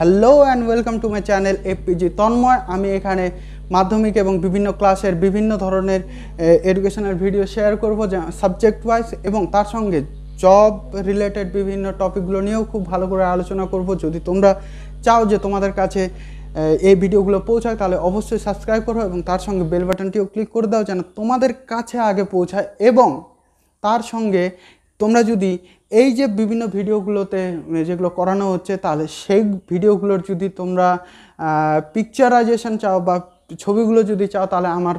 hello and welcome to my channel APG Tanmoy আমি এখানে মাধ্যমিক এবং বিভিন্ন ক্লাসের বিভিন্ন ধরনের এডুকেশনাল ভিডিও শেয়ার করব সাবজেক্ট ওয়াইজ এবং তার সঙ্গে জব রিলেটেড বিভিন্ন টপিকগুলো নিয়েও খুব ভালো করে আলোচনা করব যদি তোমরা চাও যে তোমাদের কাছে এই ভিডিওগুলো পৌঁছায় তাহলে অবশ্যই সাবস্ক্রাইব করো এবং তার সঙ্গে বেল বাটনটিও ক্লিক করে দাও যেন তোমাদের কাছে আগে পৌঁছায় এবং তার সঙ্গে তোমরা যদি এই যে বিভিন্ন ভিডিওগুলোতে মানে যেগুলো করানো হচ্ছে তাহলে সেই ভিডিওগুলোর যদি তোমরা পিকচারাইজেশন চাও বা ছবিগুলো যদি চাও তাহলে আমার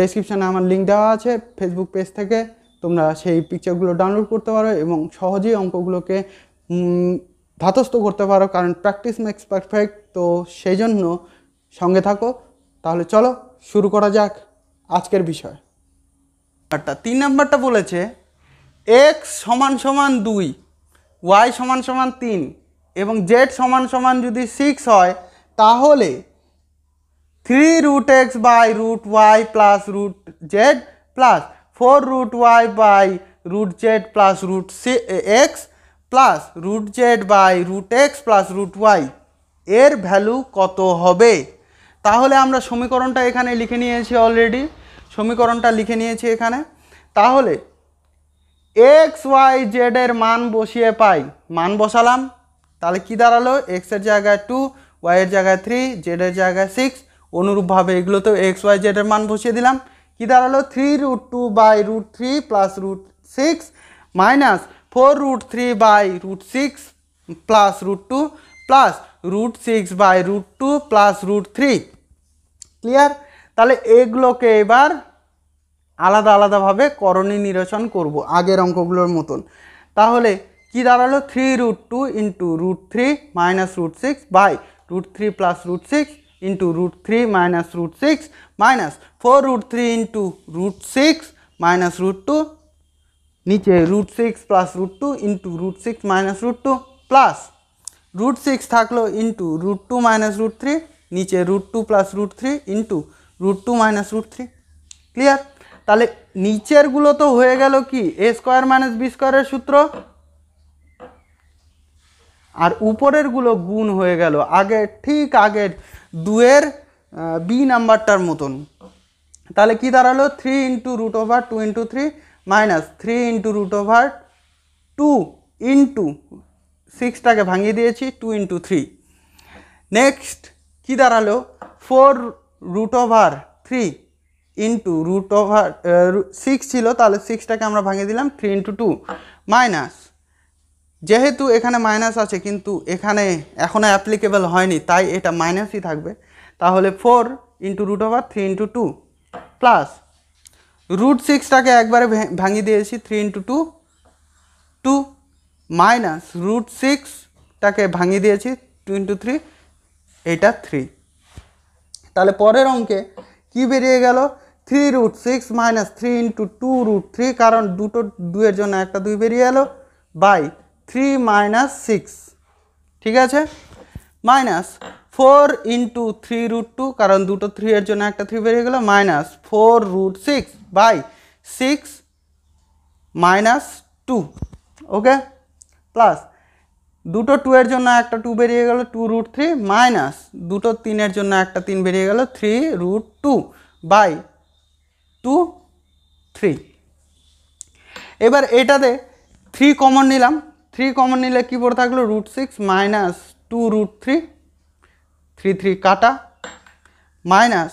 ডেসক্রিপশানে আমার লিঙ্ক দেওয়া আছে ফেসবুক পেজ থেকে তোমরা সেই পিকচারগুলো ডাউনলোড করতে পারো এবং সহজেই অঙ্কগুলোকে ধাতস্থ করতে পারো কারণ প্র্যাকটিস মেক্স পারফেক্ট তো সেই জন্য সঙ্গে থাকো তাহলে চলো শুরু করা যাক আজকের বিষয় তিন নাম্বারটা বলেছে এক্স সমান সমান দুই ওয়াই সমান সমান তিন এবং জেড সমান সমান যদি সিক্স হয় তাহলে three root x by root y plus root z plus four root y by root z plus root x plus root z by root x plus root y এর ভ্যালু কত হবে তাহলে আমরা সমীকরণটা এখানে লিখে নিয়েছি অলরেডি সমীকরণটা লিখে নিয়েছি এখানে তাহলে এক্স ওয়াই জেডের মান বসিয়ে পাই মান বসালাম তাহলে কি দাঁড়ালো এক্সের জায়গায় টু ওয়াইয়ের জায়গায় থ্রি জেডের জায়গায় সিক্স অনুরূপভাবে এগুলো তো এক্স ওয়াই জেডের মান বসিয়ে দিলাম কি দাঁড়ালো three root two by root three plus root six minus four root three by root six plus root two plus root six by root two plus root three clear তাহলে এগুলোকে এবার আলাদা আলাদাভাবে করণী নিরসন করব আগের অঙ্কগুলোর মতন তাহলে কি দাঁড়ালো three root two into root three minus root six by root three plus root six into root three minus root six minus four root three into root six minus root two নিচে root six plus root two into root six minus root two plus root six থাকলো into root two minus root three নিচে root two plus root three into root two minus root three clear তাহলে নিচেরগুলো তো হয়ে গেল কি এ square minus B স্কোয়ারের সূত্র আর উপরেরগুলো গুণ হয়ে গেল আগের ঠিক আগের দুয়ের বি নাম্বারটার মতন তাহলে কি দাঁড়ালো three into root over two into three minus three into root over two into সিক্সটাকে ভাঙিয়ে দিয়েছি টু ইন্টু থ্রি নেক্সট কী দাঁড়ালো four root over three into root over six ছিল তাহলে সিক্সটাকে আমরা ভাঙিয়ে দিলাম থ্রি ইন্টু টু মাইনাস যেহেতু এখানে মাইনাস আছে কিন্তু এখানে এখনও অ্যাপ্লিকেবল হয়নি তাই এটা মাইনাসই থাকবে তাহলে four into root over three into two plus root সিক্সটাকে একবারে ভাঙিয়ে দিয়েছি three into two two minus root সিক্সটাকে ভাঙিয়ে দিয়েছি টু ইন্টু থ্রি এটা থ্রি তাহলে পরের অঙ্কে কী বেরিয়ে গেল three root six minus three into two root three কারণ দুটো দুয়ের জন্য একটা দুই বেরিয়ে এলো বাই থ্রি মাইনাস সিক্স ঠিক আছে minus four into three root two কারণ দুটো থ্রি এর জন্য একটা থ্রি বেরিয়ে গেলো minus four root six by six minus two okay plus দুটো টু এর জন্য একটা টু বেরিয়ে গেল টু রুট থ্রি মাইনাস দুটো তিনের জন্য একটা তিন বেরিয়ে গেল three root two by two three এবার এটাতে থ্রি কমন নিলাম থ্রি কমন নিলে কী পড়ে থাকলো root six minus two root three three three কাটা মাইনাস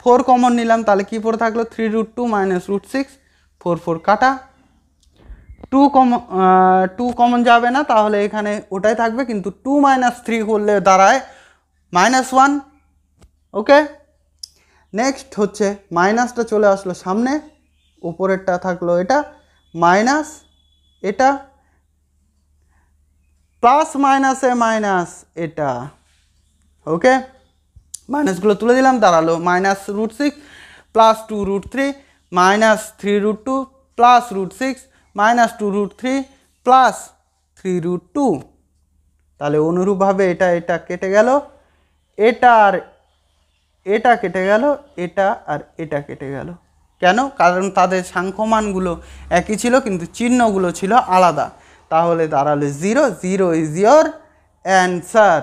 ফোর কমন নিলাম তাহলে কী পড়ে থাকলো three root two minus root six four four কাটা টু কমন টু কমন যাবে না তাহলে এখানে ওটাই থাকবে কিন্তু টু মাইনাস থ্রি করলে দাঁড়ায় মাইনাস ওয়ান ওকে নেক্সট হচ্ছে মাইনাসটা চলে আসলো সামনে উপরেরটা থাকলো এটা মাইনাস এটা প্লাস মাইনাসে মাইনাস এটা ওকে মাইনাসগুলো তুলে দিলাম দাঁড়ালো minus root six plus two root three minus three root two plus root six minus two root three plus three root two তাহলে অনুরূপভাবে এটা এটা কেটে গেল এটা আর এটা কেটে গেল এটা আর এটা কেটে গেল কেন কারণ তাদের সাংখ্যমানগুলো একই ছিল কিন্তু চিহ্নগুলো ছিল আলাদা তাহলে দাঁড়ালো zero zero is your answer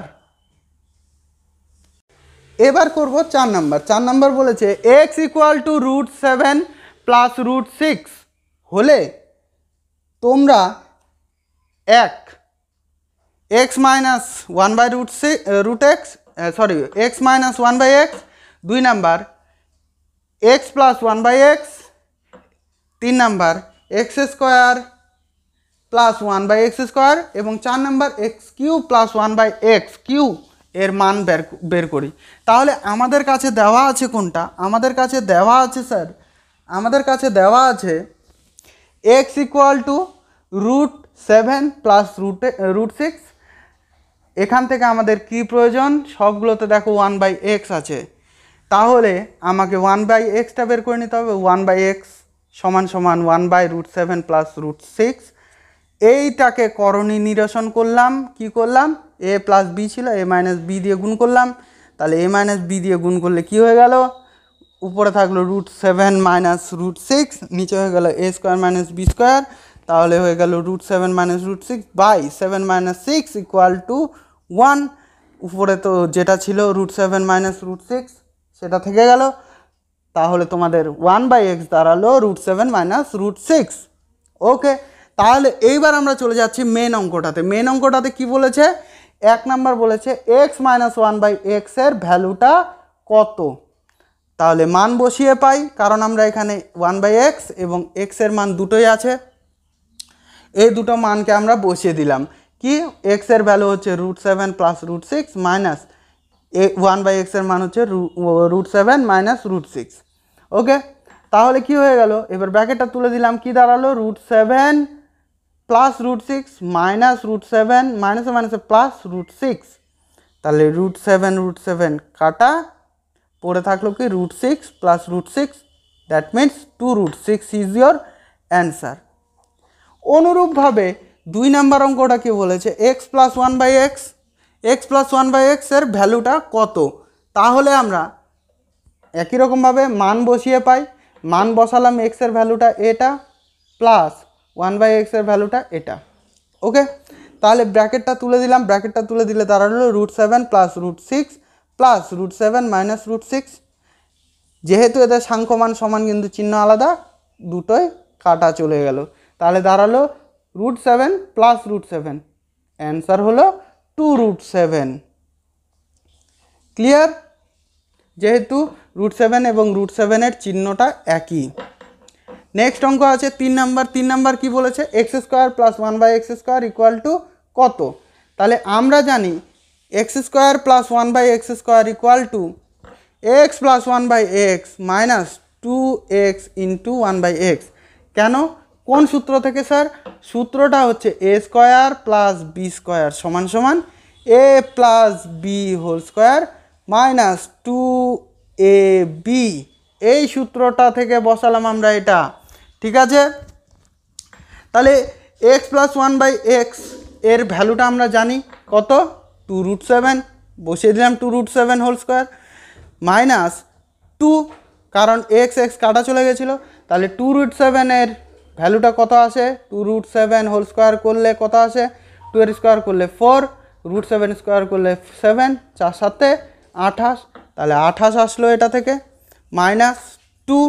এবার করব চার নাম্বার চার নাম্বার বলেছে x equal to root seven plus root six হলে তোমরা এক x minus one by root c root x sorry x minus one by x দুই number x plus one by x তিন number x square plus one by x square এবং চার number x cube plus one by x cube এর মান বের বের করি তাহলে আমাদের কাছে দেওয়া আছে কোনটা আমাদের কাছে দেওয়া আছে স্যার আমাদের কাছে দেওয়া আছে x equal to root seven plus রুটে রুট সিক্স এখান থেকে আমাদের কি প্রয়োজন সবগুলোতে দেখো ওয়ান বাই এক্স আছে তাহলে আমাকে ওয়ান বাই এক্সটা বের করে নিতে হবে ওয়ান বাই এক্স সমান সমান one by root seven plus root six এইটাকে করণী নিরসন করলাম কি করলাম এ প্লাস বি ছিল এ মাইনাস বি দিয়ে গুণ করলাম তাহলে এ মাইনাস বি দিয়ে গুণ করলে কি হয়ে গেল উপরে থাকলো root seven minus root six নিচে হয়ে গেল a square minus b square তাহলে হয়ে গেল root seven minus root six by seven minus six equal to one উপরে তো যেটা ছিল root seven minus root six সেটা থেকে গেল তাহলে তোমাদের ওয়ান বাই এক্স দাঁড়ালো root seven minus root six okay তাহলে এইবার আমরা চলে যাচ্ছি মেন অঙ্কটাতে মেন অঙ্কটাতে কি বলেছে এক নাম্বার বলেছে এক্স মাইনাস ওয়ান বাই এক্সের ভ্যালুটা কত তাহলে মান বসিয়ে পাই কারণ আমরা এখানে ওয়ান বাই এক্স এবং এক্সের মান দুটোই আছে এই দুটো মানকে আমরা বসিয়ে দিলাম কি এক্সের ভ্যালু হচ্ছে root seven plus root six minus one by এক্সের মান হচ্ছে root seven minus root six okay তাহলে কি হয়ে গেল এবার ব্র্যাকেটটা তুলে দিলাম কি দাঁড়ালো root seven plus root six minus root seven মাইনাসে মাইনাসে প্লাস রুট সিক্স তাহলে রুট সেভেন রুট সেভেন কাটা পড়ে থাকলো কি root six plus root six that means two root six is your answer অনুরূপভাবে দুই নাম্বার অঙ্কটা কি বলেছে x plus one by x x plus one by এক্সের ভ্যালুটা কত তাহলে আমরা একই রকমভাবে মান বসিয়ে পাই মান বসালাম এক্সের ভ্যালুটা এটা প্লাস ওয়ান বাই এক্সের ভ্যালুটা এটা ওকে তাহলে ব্র্যাকেটটা তুলে দিলাম ব্র্যাকেটটা তুলে দিলে দাঁড়ালো root seven plus root six plus root seven minus root six যেহেতু এদের সাংখ্যমান সমান কিন্তু চিহ্ন আলাদা দুটোই কাটা চলে গেল তাহলে দাঁড়ালো root seven plus root seven answer হলো টু রুট সেভেন ক্লিয়ার যেহেতু রুট সেভেন এবং রুট সেভেনের চিহ্নটা একই নেক্সট অঙ্ক আছে তিন নাম্বার তিন নাম্বার কী বলেছে x square plus one by x square equal to কত তাহলে আমরা জানি x square plus one by x square equal to x plus one by x minus two x into one by x কেন কোন সূত্র থেকে স্যার সূত্রটা হচ্ছে a square plus b square সমান সমান a plus b whole square minus two a b এই সূত্রটা থেকে বসালাম আমরা এটা ঠিক আছে তাহলে x plus one by x এর ভ্যালুটা আমরা জানি কত টু রুট সেভেন বসিয়ে দিলাম two root seven whole square minus two কারণ এক্স এক্স কাটা চলে গেছিলো তাহলে টু রুট সেভেনের ভ্যালুটা কত আসে two root seven whole square করলে কত আসে টু এর স্কোয়ার করলে ফোর রুট সেভেন স্কোয়ার করলে সেভেন চার সাথে আঠাশ তাহলে আঠাশ আসলো এটা থেকে মাইনাস টু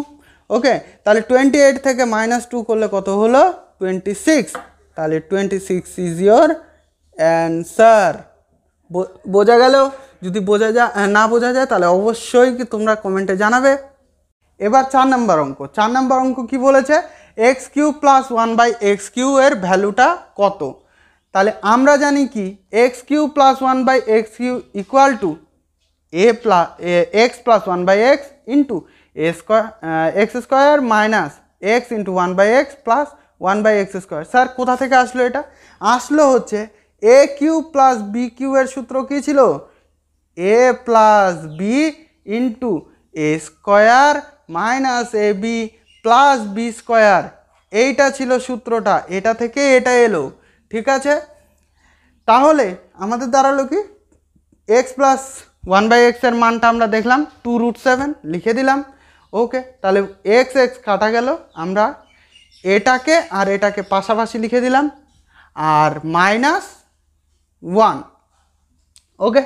ওকে তাহলে টোয়েন্টি এইট থেকে মাইনাস টু করলে কত হলো টোয়েন্টি সিক্স তাহলে twenty six is your answer বোঝা গেল যদি বোঝা যায় হ্যাঁ, না বোঝা যায় তাহলে অবশ্যই কি তোমরা কমেন্টে জানাবে এবার চার নাম্বার অঙ্ক চার নাম্বার অঙ্ক কি বলেছে x cube plus one by x cube এর ভ্যালুটা কত তাহলে আমরা জানি কি x cube plus one by x cube equal to a plus x plus one by x into a square x square minus x into one by x plus one by x square sir কোথা থেকে আসলো এটা আসলো হচ্ছে a cube plus b cube এর সূত্র কী ছিল a plus b into a square minus a b plus b square এইটা ছিল সূত্রটা এটা থেকে এটা এলো ঠিক আছে তাহলে আমাদের দাঁড়ালো কি এক্স প্লাস ওয়ান বাই এক্সের মানটা আমরা দেখলাম টু রুট সেভেন লিখে দিলাম ওকে তাহলে এক্স এক্স কাটা গেল আমরা এটাকে আর এটাকে পাশাপাশি লিখে দিলাম আর মাইনাস ওয়ান ওকে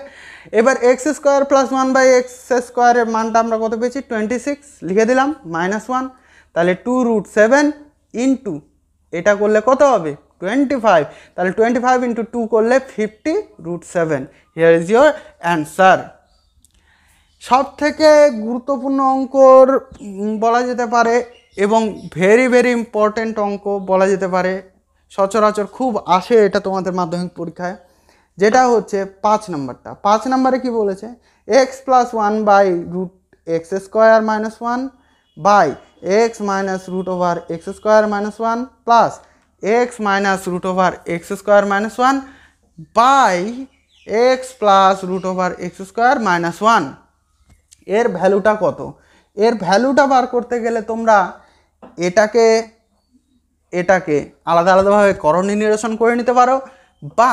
এবার x square plus one by x স্কোয়ারের মানটা আমরা কত পেয়েছি টোয়েন্টি সিক্স লিখে দিলাম মাইনাস ওয়ান তাহলে টু রুট সেভেন ইন্টু এটা করলে কত হবে টোয়েন্টি ফাইভ তাহলে টোয়েন্টি ফাইভ ইন্টু টু করলে fifty root seven here is your answer সব থেকে গুরুত্বপূর্ণ অঙ্কর বলা যেতে পারে এবং ভেরি ভেরি ইম্পর্ট্যান্ট অঙ্ক বলা যেতে পারে সচরাচর খুব আসে এটা তোমাদের মাধ্যমিক পরীক্ষায় যেটা হচ্ছে পাঁচ নম্বরটা পাঁচ নম্বরে কি বলেছে x plus one by root x square minus one by x minus root over x square minus 1 plus x minus root over x square minus 1 by x plus root over x square minus 1 এর ভ্যালুটা কত এর ভ্যালুটা বার করতে গেলে তোমরা এটাকে এটাকে আলাদা আলাদাভাবে করণী নিরসন করে নিতে পারো বা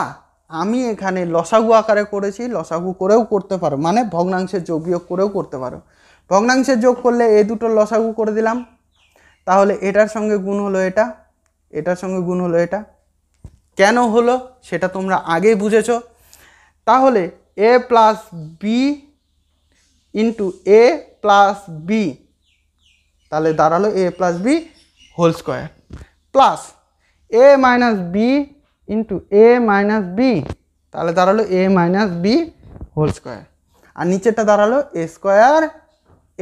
আমি এখানে লসাগু আকারে করেছি লসাগু করেও করতে পারো মানে ভগ্নাংশের যোগ বিয়োগ করেও করতে পারো ভগ্নাংশের যোগ করলে এ দুটো লসাগু করে দিলাম তাহলে এটার সঙ্গে গুণ হলো এটা এটার সঙ্গে গুণ হলো এটা কেন হলো সেটা তোমরা আগেই বুঝেছ তাহলে a plus b into a plus b তাহলে দাঁড়ালো a plus b whole square plus a minus b into a minus b তাহলে দাঁড়ালো a minus b whole square আর নিচেরটা দাঁড়ালো a square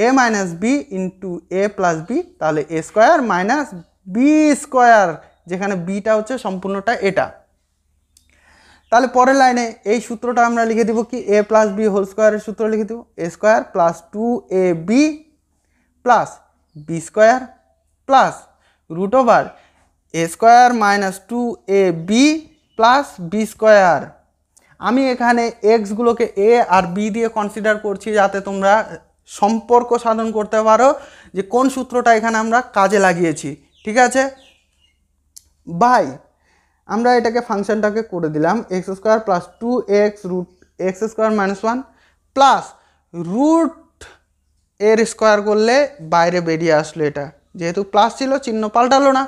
a minus b into a plus b তাহলে a square minus b square যেখানে বিটা হচ্ছে সম্পূর্ণটা এটা তাহলে পরের লাইনে এই সূত্রটা আমরা লিখে দিব কি এ প্লাস বি হোল স্কোয়ারের সূত্র লিখে দেবো a square plus two a b plus b square plus root over a square minus two a b plus b square আমি এখানে এক্সগুলোকে এ আর বি দিয়ে কনসিডার করছি যাতে তোমরা সম্পর্ক সাধন করতে পারো যে কোন সূত্রটা এখানে আমরা কাজে লাগিয়েছি ঠিক আছে বাই আমরা এটাকে ফাংশনটাকে করে দিলাম x square plus two x root x square minus one plus root এর স্কোয়ার করলে বাইরে বেরিয়ে আসলো এটা যেহেতু প্লাস ছিল চিহ্ন পাল্টালো না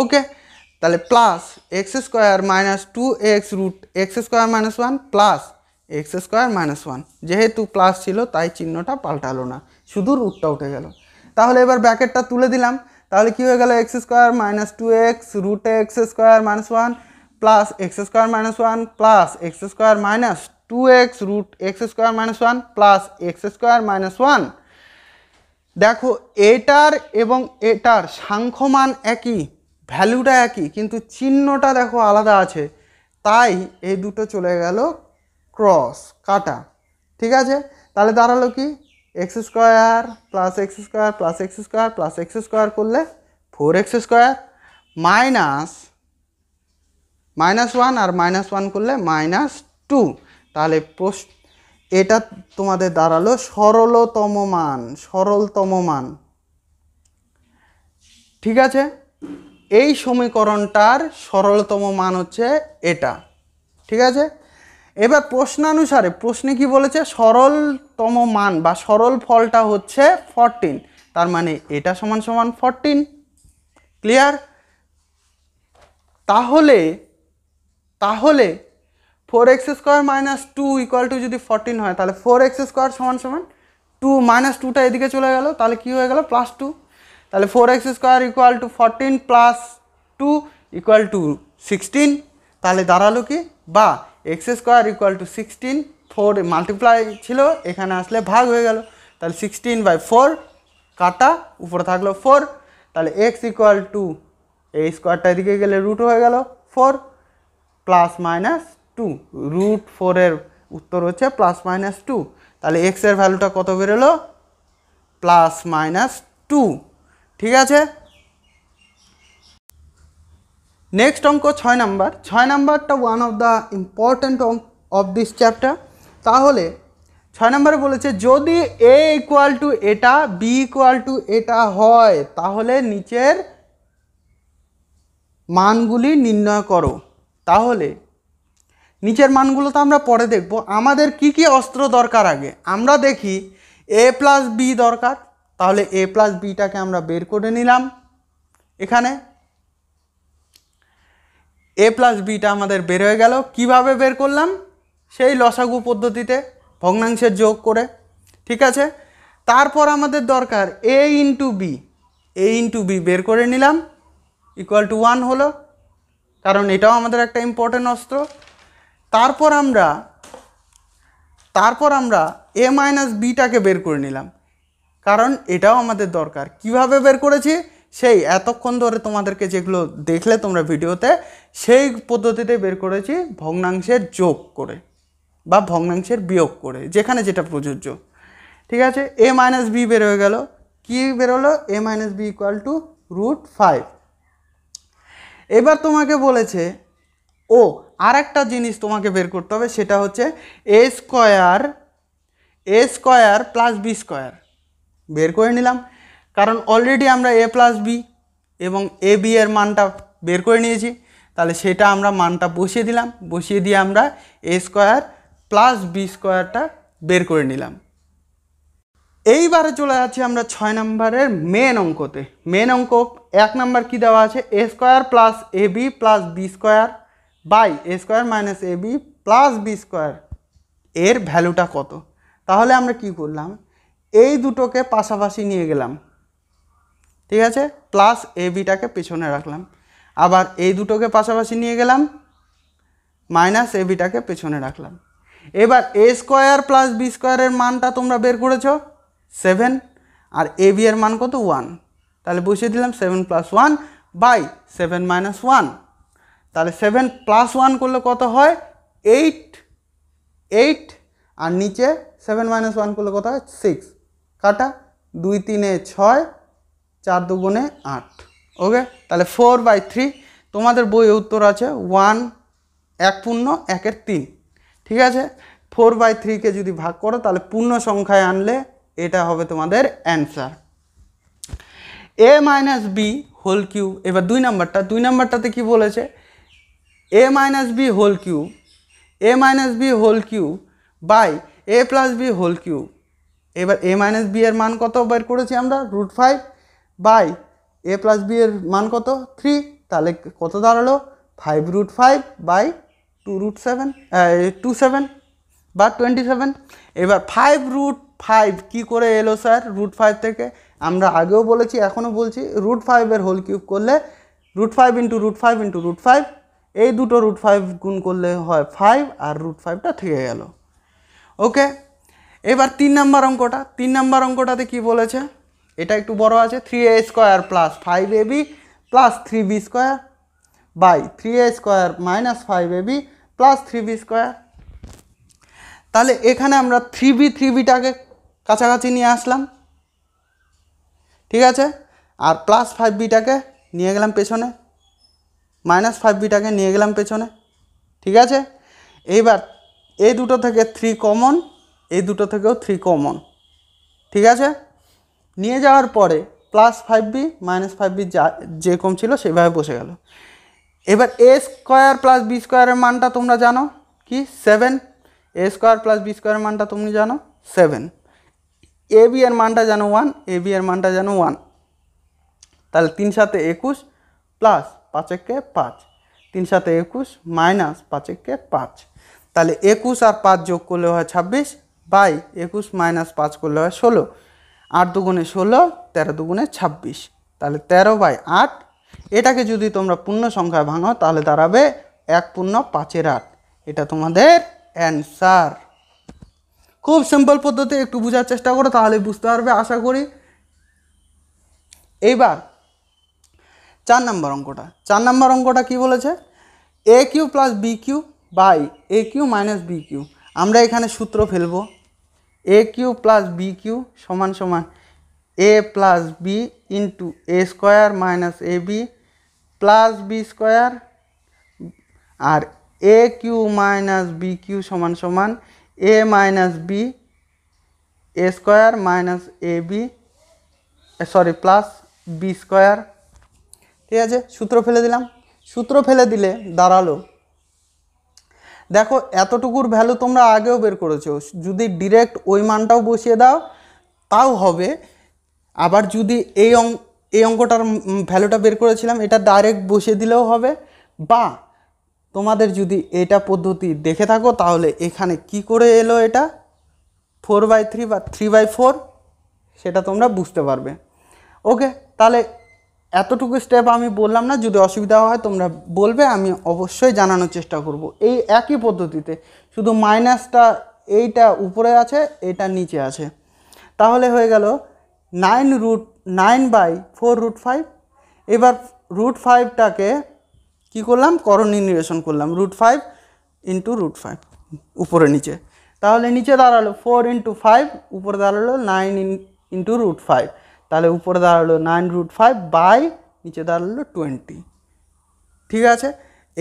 ওকে তাহলে plus x square minus two x root x square minus one plus x square minus one যেহেতু প্লাস ছিল তাই চিহ্নটা পাল্টালো না শুধু রুটটা উঠে গেল তাহলে এবার ব্র্যাকেটটা তুলে দিলাম তাহলে কী হয়ে গেল x square minus two x root x square minus one plus x square minus one plus x square minus two x root x square minus one plus x square minus one দেখো এটার এবং এটার সাংখ্যমান একই ভ্যালুটা একই কিন্তু চিহ্নটা দেখো আলাদা আছে তাই এই দুটো চলে গেল ক্রস কাটা ঠিক আছে তাহলে দাঁড়ালো কি x square plus x square plus x square plus x square করলে four x square minus minus one আর মাইনাস ওয়ান করলে মাইনাস টু তাহলে প্রশ্ন এটা তোমাদের দাঁড়ালো সরলতম মান সরলতম মান ঠিক আছে এই সমীকরণটার সরলতম মান হচ্ছে এটা ঠিক আছে এবার প্রশ্নানুসারে প্রশ্নে কি বলেছে সরলতম মান বা সরল ফলটা হচ্ছে ফরটিন তার মানে এটা সমান সমান ফরটিন ক্লিয়ার তাহলে তাহলে four x square minus two equal to যদি ফরটিন হয় তাহলে ফোর এক্স স্কোয়ার সমান সমান টু মাইনাস টুটা এদিকে চলে গেল তাহলে কি হয়ে গেল প্লাস টু তাহলে four x square equal to fourteen plus two equal to sixteen তাহলে দাঁড়ালো কি বা x square equal to sixteen four multiply ছিল এখানে আসলে ভাগ হয়ে গেল তাহলে সিক্সটিন বাই ফোর কাটা উপরে থাকলো ফোর তাহলে এক্স ইকুয়াল টু এই স্কোয়ারটা এদিকে গেলে রুট হয়ে গেল four plus minus two root ফোরের উত্তর হচ্ছে প্লাস মাইনাস টু তাহলে এক্সের ভ্যালুটা কত বেরোলো প্লাস মাইনাস টু ঠিক আছে নেক্সট অঙ্ক ছয় নাম্বার ছয় নাম্বারটা ওয়ান অফ দ্য ইম্পর্ট্যান্ট অঙ্ক অফ দিস চ্যাপ্টার তাহলে ছয় নম্বরে বলেছে যদি এ ইকুয়াল টু এটা বি ইকুয়াল টু এটা হয় তাহলে নিচের মানগুলি নির্ণয় করো তাহলে নিচের মানগুলো তো আমরা পরে দেখব আমাদের কি কি অস্ত্র দরকার আগে আমরা দেখি এ প্লাস বি দরকার তাহলে এ প্লাস বিটাকে আমরা বের করে নিলাম এখানে এ প্লাস বিটা আমাদের বের হয়ে গেল কিভাবে বের করলাম সেই লসাগু পদ্ধতিতে ভগ্নাংশের যোগ করে ঠিক আছে তারপর আমাদের দরকার a into b a into b বের করে নিলাম ইকুয়াল টু ওয়ান হলো কারণ এটাও আমাদের একটা ইম্পর্টেন্ট অস্ত্র তারপর আমরা তারপর আমরা এ মাইনাস বিটাকে বের করে নিলাম কারণ এটাও আমাদের দরকার কিভাবে বের করেছি সেই এতক্ষণ ধরে তোমাদেরকে যেগুলো দেখলে তোমরা ভিডিওতে সেই পদ্ধতিতে বের করেছি ভগ্নাংশের যোগ করে বা ভগ্নাংশের বিয়োগ করে যেখানে যেটা প্রযোজ্য ঠিক আছে এ মাইনাস বি বের হয়ে গেল কী বেরোলো a minus b equal to root five এবার তোমাকে বলেছে ও আর একটা জিনিস তোমাকে বের করতে হবে সেটা হচ্ছে a square a square plus b square বের করে নিলাম কারণ অলরেডি আমরা এ প্লাস বি এবং এ বি এর মানটা বের করে নিয়েছি তাহলে সেটা আমরা মানটা বসিয়ে দিলাম বসিয়ে দিয়ে আমরা এ স্কোয়ার প্লাস বি স্কোয়ারটা বের করে নিলাম এইবারে চলে যাচ্ছি আমরা ছয় নম্বরের মেন অঙ্কতে মেন অঙ্ক এক নম্বর কী দেওয়া আছে a square plus a b plus b square by a square minus a b plus b square এর ভ্যালুটা কত তাহলে আমরা কি করলাম এই দুটোকে পাশাপাশি নিয়ে গেলাম ঠিক আছে প্লাস এ বিটাকে পেছনে রাখলাম আবার এই দুটোকে পাশাপাশি নিয়ে গেলাম মাইনাস এ বিটাকে পেছনে রাখলাম এবার এ স্কোয়ার প্লাস বি স্কোয়ারের মানটা তোমরা বের করেছো সেভেন আর এ বি এর মান কত ওয়ান তাহলে বসিয়ে দিলাম seven plus one by seven minus one তাহলে সেভেন প্লাস ওয়ান করলে কত হয় এইট এইট আর নিচে সেভেন মাইনাস ওয়ান করলে কত হয় সিক্স কাটা দুই তিনে ছয় চার দুগুণে আট ওকে তাহলে ফোর বাই থ্রি তোমাদের বই উত্তর আছে ওয়ান এক পূর্ণ একের তিন ঠিক আছে ফোর বাই থ্রিকে যদি ভাগ করো তাহলে পূর্ণ সংখ্যায় আনলে এটা হবে তোমাদের answer a minus b whole cube এবার দুই নাম্বারটা দুই নাম্বারটাতে কি বলেছে a minus b whole cube a minus b whole cube by a plus b whole cube এবার এ মাইনাস বি এর মান কত বের করেছি আমরা root five by a plus b এর মান কত থ্রি তাহলে কত দাঁড়ালো five root five by two root seven two seven বা টোয়েন্টি সেভেন এবার ফাইভ রুট ফাইভ কী করে এলো স্যার রুট ফাইভ থেকে আমরা আগেও বলেছি এখনও বলছি রুট ফাইভের হোল কিউব করলে root five into root five into root five এই দুটো রুট ফাইভ গুণ করলে হয় ফাইভ আর রুট ফাইভটা থেকে গেল ওকে এবার তিন নাম্বার অঙ্কটা তিন নাম্বার অঙ্কটাতে কি বলেছে এটা একটু বড় আছে three a square plus five a b plus three b square by three a square minus five a b plus three b square তাহলে এখানে আমরা থ্রি বি থ্রি বিটাকে কাছাকাছি নিয়ে আসলাম ঠিক আছে আর প্লাস ফাইভ বিটাকে নিয়ে গেলাম পেছনে মাইনাস ফাইভ বিটাকে নিয়ে গেলাম পেছনে ঠিক আছে এইবার এই দুটো থেকে থ্রি কমন এই দুটো থেকেও থ্রি কমন ঠিক আছে নিয়ে যাওয়ার পরে plus five b minus five b যা যেরকম ছিল সেভাবে বসে গেল এবার এ স্কোয়ার প্লাস বি স্কোয়ারের মানটা তোমরা জানো কি seven a square plus b স্কোয়ারের মানটা তুমি জানো সেভেন এ বি এর মানটা জানো ওয়ান এ বি এর মানটা জানো ওয়ান তাহলে তিন সাথে একুশ প্লাস একে পাঁচ তিন সাথে একুশ মাইনাস একে পাঁচ তাহলে একুশ আর পাঁচ যোগ করলে হয় ছাব্বিশ বাই একুশ মাইনাস পাঁচ করলে হয় ষোলো আট দুগুণে ষোলো তেরো দুগুণে ছাব্বিশ তাহলে তেরো বাই আট এটাকে যদি তোমরা পূর্ণ সংখ্যায় ভাঙো তাহলে দাঁড়াবে এক পূর্ণ পাঁচের আট এটা তোমাদের অ্যান্সার খুব সিম্পল পদ্ধতি একটু বোঝার চেষ্টা করো তাহলে বুঝতে পারবে আশা করি এইবার চার নম্বর অঙ্কটা চার নম্বর অঙ্কটা কি বলেছে a cube plus b cube by a cube minus b cube আমরা এখানে সূত্র ফেলবো a cube plus b cube সমান সমান a plus b into a square minus a b plus b square আর a cube minus b cube সমান সমান a minus b a square minus a b sorry plus b square ঠিক আছে সূত্র ফেলে দিলাম সূত্র ফেলে দিলে দাঁড়ালো দেখো এতটুকুর ভ্যালু তোমরা আগেও বের করেছো যদি ডিরেক্ট ওই মানটাও বসিয়ে দাও তাও হবে আবার যদি এই অঙ্ক এই অঙ্কটার ভ্যালুটা বের করেছিলাম এটা ডাইরেক্ট বসিয়ে দিলেও হবে বা তোমাদের যদি এটা পদ্ধতি দেখে থাকো তাহলে এখানে কি করে এলো এটা ফোর বাই থ্রি বা থ্রি বাই ফোর সেটা তোমরা বুঝতে পারবে ওকে তাহলে এতটুকু স্টেপ আমি বললাম না যদি অসুবিধা হয় তোমরা বলবে আমি অবশ্যই জানানোর চেষ্টা করব এই একই পদ্ধতিতে শুধু মাইনাসটা এইটা উপরে আছে এটা নিচে আছে তাহলে হয়ে গেল nine root nine by four root five এবার রুট ফাইভটাকে কী করলাম করণী নিরেশন করলাম root five into root five উপরে নিচে তাহলে নিচে দাঁড়ালো ফোর ইন্টু ফাইভ উপরে দাঁড়ালো নাইন ইন্টু রুট ফাইভ তাহলে উপরে দাঁড়ালো নাইন রুট ফাইভ বাই নিচে দাঁড়ালো টোয়েন্টি ঠিক আছে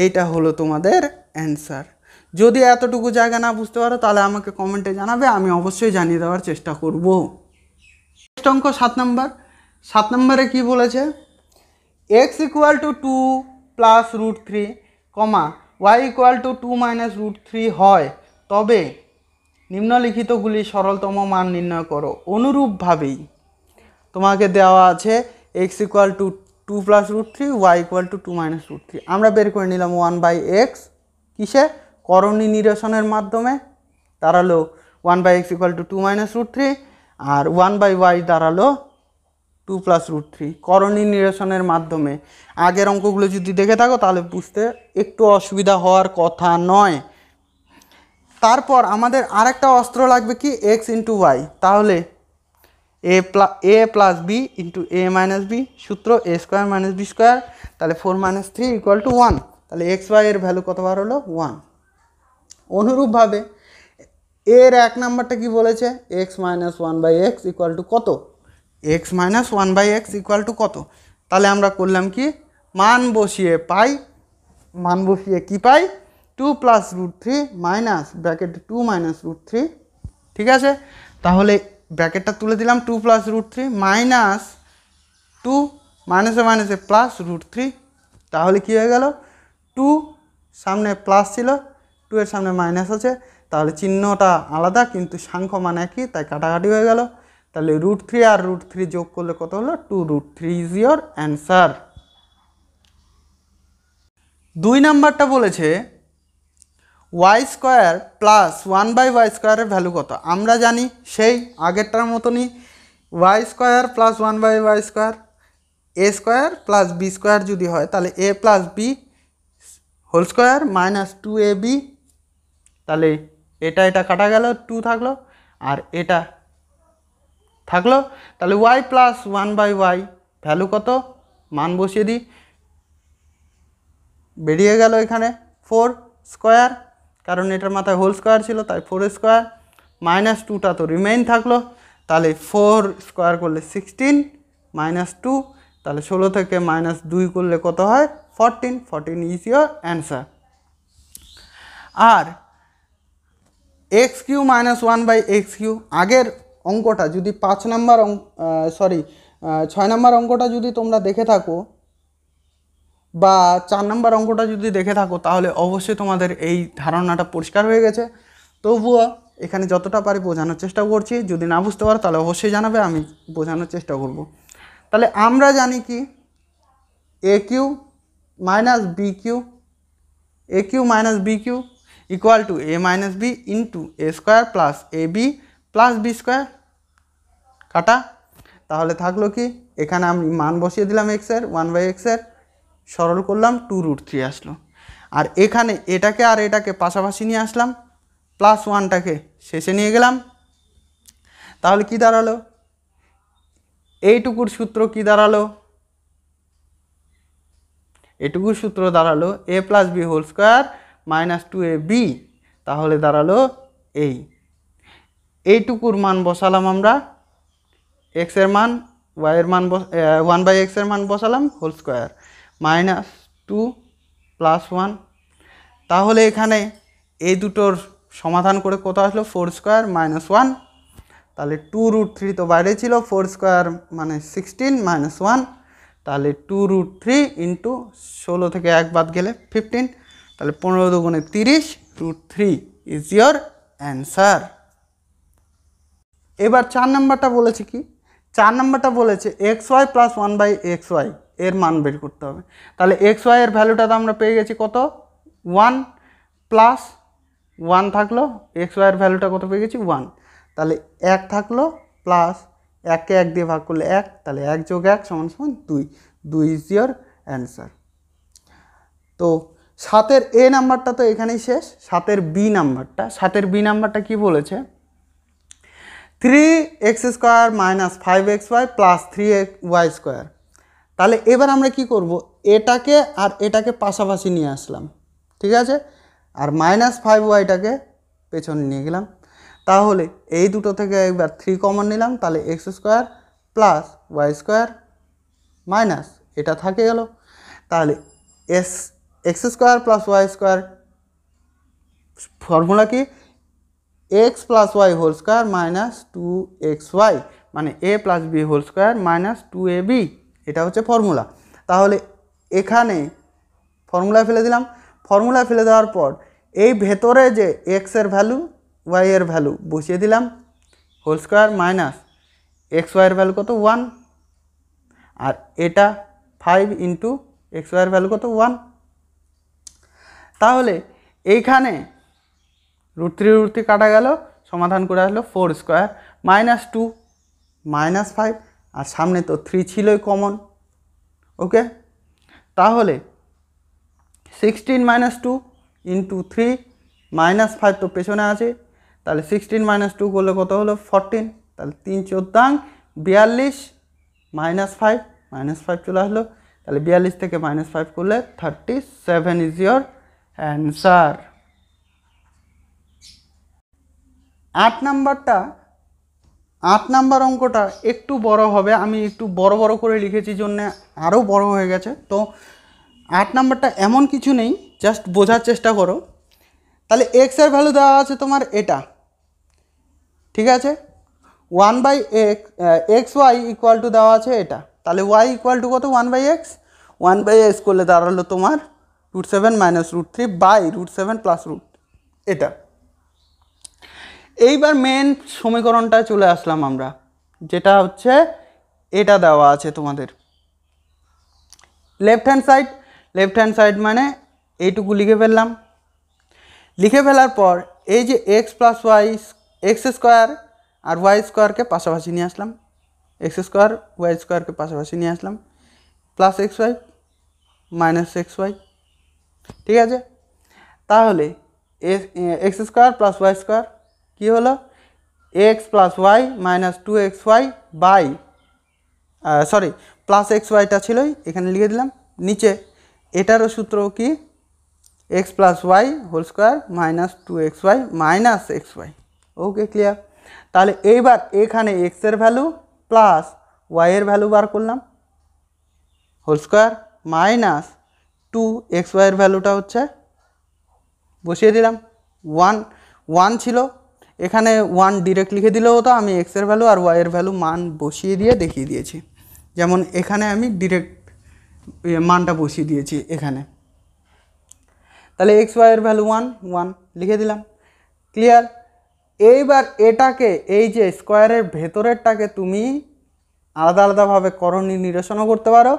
এইটা হলো তোমাদের অ্যান্সার যদি এতটুকু জায়গা না বুঝতে পারো তাহলে আমাকে কমেন্টে জানাবে আমি অবশ্যই জানিয়ে দেওয়ার চেষ্টা করব নেক্সট অঙ্ক সাত নম্বর সাত নম্বরে কী বলেছে x equal to two plus root three কমা y equal to two minus root three হয় তবে নিম্নলিখিতগুলি সরলতম মান নির্ণয় করো অনুরূপভাবেই তোমাকে দেওয়া আছে x equal to two plus root three y equal to two minus root three আমরা বের করে নিলাম ওয়ান বাই এক্স কিসে করণী নিরসনের মাধ্যমে দাঁড়ালো one by x equal to two minus root three আর ওয়ান বাই ওয়াই দাঁড়ালো টু প্লাস রুট থ্রি করণী নিরসনের মাধ্যমে আগের অঙ্কগুলো যদি দেখে থাকো তাহলে বুঝতে একটু অসুবিধা হওয়ার কথা নয় তারপর আমাদের আরেকটা অস্ত্র লাগবে কি এক্স ইন্টু ওয়াই তাহলে এ প্লা a plus b into a minus b সূত্র a square minus b square তাহলে four minus three equal to one তাহলে এক্স ওয়াই এর ভ্যালু কতবার হলো ওয়ান অনুরূপভাবে এর এক নাম্বারটা কি বলেছে x minus one by x equal to কত x minus one by x equal to কত তাহলে আমরা করলাম কি মান বসিয়ে পাই মান বসিয়ে কি পাই two plus root three minus bracket two minus root three ঠিক আছে তাহলে ব্র্যাকেটটা তুলে দিলাম two plus root three minus two মাইনাসে মাইনাসে প্লাস রুট থ্রি তাহলে কী হয়ে গেল টু সামনে প্লাস ছিল টু এর সামনে মাইনাস আছে তাহলে চিহ্নটা আলাদা কিন্তু সাংখ্য মানে একই তাই কাটাকাটি হয়ে গেল তাহলে রুট থ্রি আর রুট থ্রি যোগ করলে কত হলো two root three is your answer দুই নাম্বারটা বলেছে y square plus one by y স্কোয়ারের ভ্যালু কত আমরা জানি সেই আগেরটার মতনই y square plus one by y square a square plus b square যদি হয় তাহলে a plus b whole square minus two a b তাহলে এটা এটা কাটা গেল টু থাকলো আর এটা থাকলো তাহলে y plus one by y value কত মান বসিয়ে দিই বেরিয়ে গেল এখানে ফোর স্কোয়ার কারণ এটার মাথায় হোল স্কোয়ার ছিল তাই ফোর স্কোয়ার মাইনাস টুটা তো রিমেইন থাকলো তাহলে ফোর স্কোয়ার করলে সিক্সটিন মাইনাস টু তাহলে ষোলো থেকে মাইনাস দুই করলে কত হয় fourteen fourteen is your answer আর x cube minus one by x cube আগের অঙ্কটা যদি পাঁচ নাম্বার অঙ্ক সরি ছয় নাম্বার অঙ্কটা যদি তোমরা দেখে থাকো বা চার নম্বর অঙ্কটা যদি দেখে থাকো তাহলে অবশ্যই তোমাদের এই ধারণাটা পরিষ্কার হয়ে গেছে তবুও এখানে যতটা পারি বোঝানোর চেষ্টা করছি যদি না বুঝতে পারো তাহলে অবশ্যই জানাবে আমি বোঝানোর চেষ্টা করব তাহলে আমরা জানি কি a cube minus b cube a cube minus b cube equal to a minus b into a square plus a b plus b square কাটা তাহলে থাকলো কি এখানে আমি মান বসিয়ে দিলাম এক্সের ওয়ান বাই এক্সের সরল করলাম টু রুট থ্রি আসলো আর এখানে এটাকে আর এটাকে পাশাপাশি নিয়ে আসলাম প্লাস ওয়ানটাকে শেষে নিয়ে গেলাম তাহলে কি দাঁড়ালো এইটুকুর সূত্র কি দাঁড়ালো এটুকুর সূত্র দাঁড়ালো a plus b whole square minus two a b তাহলে দাঁড়ালো এই এইটুকুর মান বসালাম আমরা এক্সের মান ওয়াইয়ের মান ওয়ান বাই এক্সের মান বসালাম whole square minus two plus one তাহলে এখানে এই দুটোর সমাধান করে কত আসলো ফোর স্কোয়ার মাইনাস ওয়ান তাহলে টু রুট থ্রি তো বাইরে ছিল ফোর স্কোয়ার মানে সিক্সটিন মাইনাস ওয়ান তাহলে টু রুট থ্রি ইন্টু ষোলো থেকে এক বাদ গেলে ফিফটিন তাহলে পনেরো দুগুণে তিরিশ root three is your answer এবার চার নাম্বারটা বলেছে কি চার নাম্বারটা বলেছে x y plus one by x y এর মান বের করতে হবে তাহলে এক্স ওয়াই এর ভ্যালুটা তো আমরা পেয়ে গেছি কত ওয়ান প্লাস ওয়ান থাকলো এক্স ওয়াইয়ের ভ্যালুটা কত পেয়ে গেছি ওয়ান তাহলে এক থাকলো প্লাস এককে এক দিয়ে ভাগ করলে এক তাহলে এক যোগ এক সমান সমান দুই দুই ইজ ইয়ার অ্যান্সার তো সাতের এ নাম্বারটা তো এখানেই শেষ সাতের বি নাম্বারটা সাতের বি নাম্বারটা কি বলেছে three x square minus five x y plus three y square তাহলে এবার আমরা কি করব এটাকে আর এটাকে পাশাপাশি নিয়ে আসলাম ঠিক আছে আর মাইনাস ফাইভ ওয়াইটাকে পেছনে নিয়ে গেলাম তাহলে এই দুটো থেকে একবার থ্রি কমন নিলাম তাহলে x square plus y square minus এটা থাকে গেল তাহলে এস x square plus y square formula কি x plus y whole square minus two x y মানে a plus b whole square minus two a b এটা হচ্ছে ফর্মুলা তাহলে এখানে ফর্মুলা ফেলে দিলাম ফর্মুলা ফেলে দেওয়ার পর এই ভেতরে যে এক্সের ভ্যালু ওয়াইয়ের ভ্যালু বসিয়ে দিলাম হোল স্কোয়ার মাইনাস এক্স ওয়াইয়ের ভ্যালু কত ওয়ান আর এটা ফাইভ ইন্টু এক্স ওয়াইয়ের ভ্যালু কত ওয়ান তাহলে এইখানে রুট থ্রি রুট থ্রি কাটা গেল সমাধান করে আসলো four square minus two minus five আর সামনে তো থ্রি ছিলই কমন ওকে তাহলে sixteen minus two into three minus five তো পেছনে আছে তাহলে সিক্সটিন মাইনাস টু করলে কত হলো ফরটিন তাহলে তিন চোদ্দাং বিয়াল্লিশ মাইনাস ফাইভ মাইনাস ফাইভ চলে আসলো তাহলে বিয়াল্লিশ থেকে মাইনাস ফাইভ করলে thirty seven is your answer আট নাম্বারটা আট নাম্বার অঙ্কটা একটু বড় হবে আমি একটু বড় বড় করে লিখেছি জন্যে আরও বড় হয়ে গেছে তো আট নাম্বারটা এমন কিছু নেই জাস্ট বোঝার চেষ্টা করো তাহলে এক্সের ভ্যালু দেওয়া আছে তোমার এটা ঠিক আছে one by x x y equal to দেওয়া আছে এটা তাহলে ওয়াই ইকুয়াল টু কত one by x one by x করলে দাঁড়ালো তোমার root seven minus root three by root seven plus root এটা এইবার মেন সমীকরণটা চলে আসলাম আমরা যেটা হচ্ছে এটা দেওয়া আছে তোমাদের left hand side left hand side মানে এইটুকু লিখে ফেললাম লিখে ফেলার পর এই যে x plus y x square আর ওয়াই স্কোয়ারকে পাশাপাশি নিয়ে আসলাম এক্স স্কোয়ার ওয়াই স্কোয়ারকে পাশাপাশি নিয়ে আসলাম plus x y minus x y ঠিক আছে তাহলে x square plus y square কী হলো x plus y minus two x y by sorry plus x ওয়াইটা ছিলই এখানে লিখে দিলাম নিচে এটারও সূত্র কি x plus y whole square minus two x y minus x y okay clear তাহলে এইবার এখানে এক্সের ভ্যালু প্লাস ওয়াইয়ের ভ্যালু বার করলাম whole square minus two x ওয়াইয়ের ভ্যালুটা হচ্ছে বসিয়ে দিলাম ওয়ান ওয়ান ছিল এখানে ওয়ান ডিরেক্ট লিখে দিলেও হতো আমি এক্সের ভ্যালু আর ওয়াইয়ের ভ্যালু মান বসিয়ে দিয়ে দেখিয়ে দিয়েছি যেমন এখানে আমি ডিরেক্ট মানটা বসিয়ে দিয়েছি এখানে তাহলে এক্স ওয়াইয়ের ভ্যালু ওয়ান ওয়ান লিখে দিলাম ক্লিয়ার এইবার এটাকে এই যে স্কোয়ারের ভেতরেরটাকে তুমি আলাদা আলাদাভাবে করণী নিরসনও করতে পারো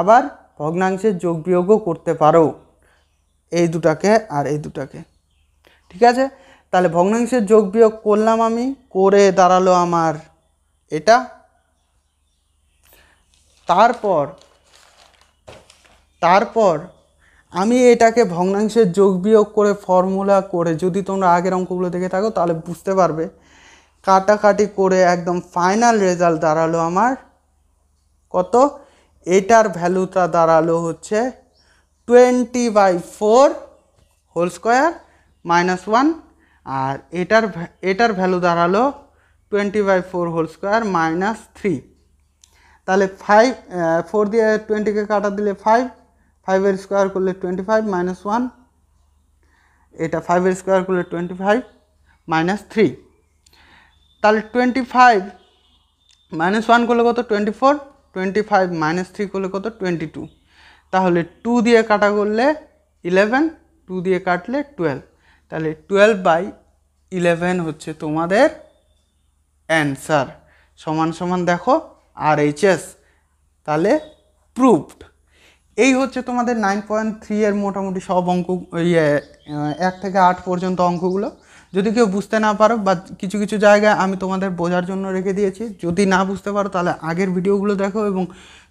আবার ভগ্নাংশের যোগ বিয়োগও করতে পারো এই দুটাকে আর এই দুটাকে ঠিক আছে তাহলে ভগ্নাংশের যোগ বিয়োগ করলাম আমি করে দাঁড়ালো আমার এটা তারপর তারপর আমি এটাকে ভগ্নাংশের যোগ বিয়োগ করে ফর্মুলা করে যদি তোমরা আগের অঙ্কগুলো দেখে থাকো তাহলে বুঝতে পারবে কাটাকাটি করে একদম ফাইনাল রেজাল্ট দাঁড়ালো আমার কত এটার ভ্যালুটা দাঁড়ালো হচ্ছে twenty by four whole square minus one আর এটার এটার ভ্যালু দাঁড়ালো twenty by four whole square minus three তাহলে ফাইভ ফোর দিয়ে টোয়েন্টিকে কাটা দিলে ফাইভ ফাইভের স্কোয়ার করলে টোয়েন্টি ফাইভ মাইনাস ওয়ান এটা ফাইভের স্কোয়ার করলে টোয়েন্টি ফাইভ মাইনাস থ্রি তাহলে টোয়েন্টি ফাইভ মাইনাস ওয়ান করলে কত twenty four twenty five minus three করলে কত টোয়েন্টি টু তাহলে টু দিয়ে কাটা করলে ইলেভেন টু দিয়ে কাটলে টুয়েলভ তাহলে টুয়েলভ বাই ইলেভেন হচ্ছে তোমাদের অ্যান্সার সমান সমান দেখো আর এইচএস তাহলে প্রুফড এই হচ্ছে তোমাদের নাইন পয়েন্ট থ্রি এর মোটামুটি সব অঙ্ক ইয়ে এক থেকে আট পর্যন্ত অঙ্কগুলো যদি কেউ বুঝতে না পারো বা কিছু কিছু জায়গায় আমি তোমাদের বোঝার জন্য রেখে দিয়েছি যদি না বুঝতে পারো তাহলে আগের ভিডিওগুলো দেখো এবং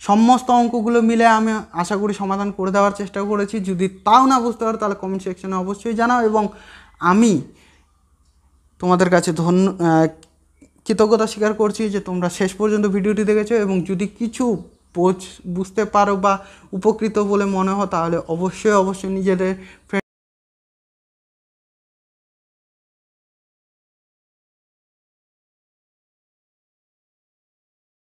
সমস্ত অঙ্কগুলো মিলে আমি আশা করি সমাধান করে দেওয়ার চেষ্টা করেছি যদি তাও না বুঝতে পারো তাহলে কমেন্ট সেকশনে অবশ্যই জানাও এবং আমি তোমাদের কাছে ধন্য কৃতজ্ঞতা স্বীকার করছি যে তোমরা শেষ পর্যন্ত ভিডিওটি দেখেছো এবং যদি কিছু বুঝতে পারো বা উপকৃত বলে মনে হয় তাহলে অবশ্যই অবশ্যই নিজেদের